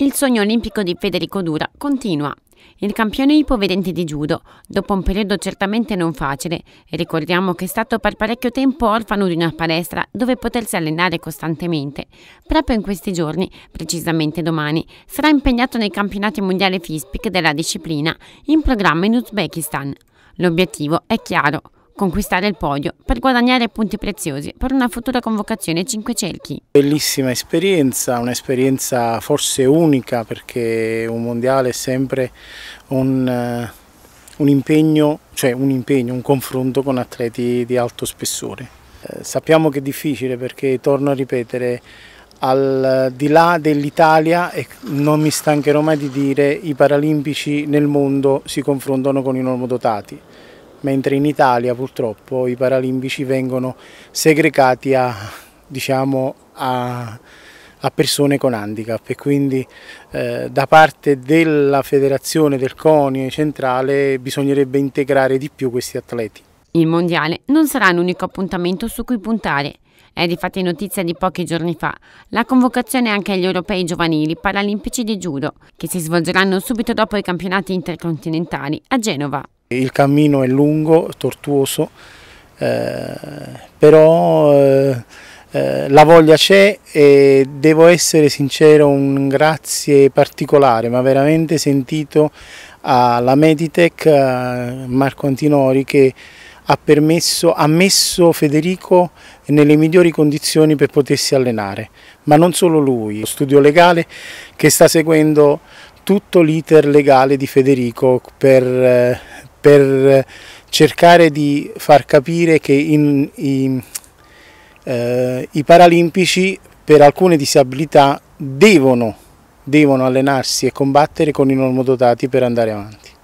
Il sogno olimpico di Federico Dura continua. Il campione ipovedente di judo, dopo un periodo certamente non facile, e ricordiamo che è stato per parecchio tempo orfano di una palestra dove potersi allenare costantemente, proprio in questi giorni, precisamente domani, sarà impegnato nei campionati mondiali FISPIC della disciplina, in programma in Uzbekistan. L'obiettivo è chiaro, conquistare il podio per guadagnare punti preziosi per una futura convocazione ai Cinque Cerchi. Bellissima esperienza, un'esperienza forse unica perché un mondiale è sempre un, eh, un, impegno, cioè un impegno, un confronto con atleti di alto spessore. Eh, sappiamo che è difficile perché, torno a ripetere, al di là dell'Italia e non mi stancherò mai di dire i paralimpici nel mondo si confrontano con i normodotati mentre in Italia purtroppo i paralimpici vengono segregati a, diciamo, a, a persone con handicap e quindi eh, da parte della federazione del CONI centrale bisognerebbe integrare di più questi atleti. Il mondiale non sarà l'unico appuntamento su cui puntare. È di difatti notizia di pochi giorni fa la convocazione anche agli europei giovanili paralimpici di judo, che si svolgeranno subito dopo i campionati intercontinentali a Genova. Il cammino è lungo, tortuoso, eh, però eh, eh, la voglia c'è e devo essere sincero un grazie particolare, ma veramente sentito alla Meditech Marco Antinori che ha, permesso, ha messo Federico nelle migliori condizioni per potersi allenare, ma non solo lui, lo studio legale che sta seguendo tutto l'iter legale di Federico per eh, per cercare di far capire che in, in, eh, i paralimpici per alcune disabilità devono, devono allenarsi e combattere con i normodotati per andare avanti.